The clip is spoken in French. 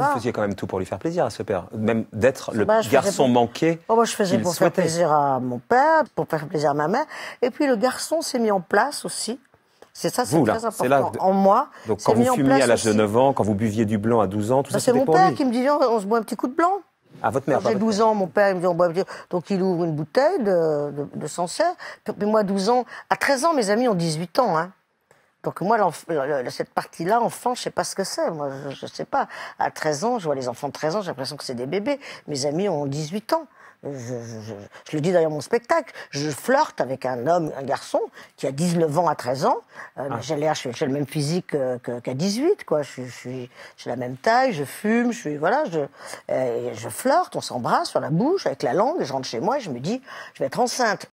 Ah. Vous faisiez quand même tout pour lui faire plaisir à ce père, même d'être le garçon manqué. Oh, moi, je faisais pour faire plaisir à mon père, pour faire plaisir à ma mère. Et puis le garçon s'est mis en place aussi. C'est ça, c'est très important. Là En moi. Donc quand vous fumiez à l'âge de 9 ans, quand vous buviez du blanc à 12 ans, tout bah, ça, C'est mon père qui me disait on se boit un petit coup de blanc. À votre mère. J'ai 12 ans, mon père, il me dit, on boit, donc il ouvre une bouteille de, de, de Sancerre. Puis moi, 12 ans, à 13 ans, mes amis ont 18 ans, hein. Donc moi, cette partie-là, enfant, je sais pas ce que c'est. Moi, je sais pas. À 13 ans, je vois les enfants de 13 ans, j'ai l'impression que c'est des bébés. Mes amis ont 18 ans. Je, le dis d'ailleurs mon spectacle, je flirte avec un homme, un garçon qui a 19 ans à 13 ans. Euh, ah. J'ai l'air, j'ai le même physique qu'à 18, quoi. Je, suis, j'ai la même taille, je fume, je suis, voilà, je, je flirte, on s'embrasse sur la bouche, avec la langue. Je rentre chez moi et je me dis, je vais être enceinte.